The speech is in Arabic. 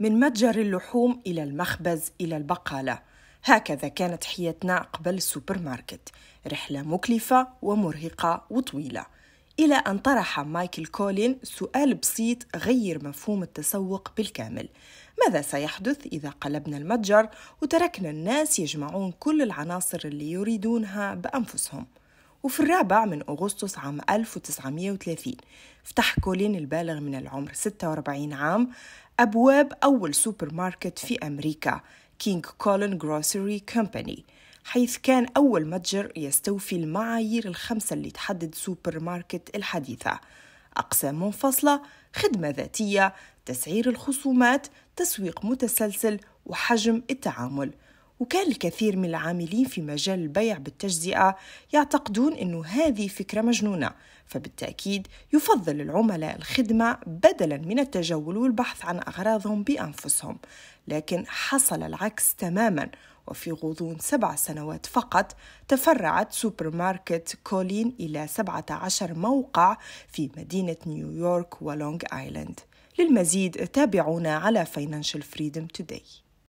من متجر اللحوم إلى المخبز إلى البقالة هكذا كانت حياتنا قبل السوبر ماركت رحلة مكلفة ومرهقة وطويلة إلى أن طرح مايكل كولين سؤال بسيط غير مفهوم التسوق بالكامل ماذا سيحدث إذا قلبنا المتجر وتركنا الناس يجمعون كل العناصر اللي يريدونها بأنفسهم؟ وفي الرابع من أغسطس عام 1930 فتح كولين البالغ من العمر 46 عام أبواب أول سوبر ماركت في أمريكا كينج كولين جروسري كومباني حيث كان أول متجر يستوفي المعايير الخمسة اللي تحدد سوبر ماركت الحديثة أقسام منفصلة، خدمة ذاتية، تسعير الخصومات، تسويق متسلسل وحجم التعامل وكان الكثير من العاملين في مجال البيع بالتجزئة يعتقدون أن هذه فكرة مجنونة فبالتأكيد يفضل العملاء الخدمة بدلا من التجول والبحث عن أغراضهم بأنفسهم لكن حصل العكس تماما وفي غضون سبع سنوات فقط تفرعت سوبر ماركت كولين إلى 17 موقع في مدينة نيويورك ولونغ آيلاند للمزيد تابعونا على Financial Freedom Today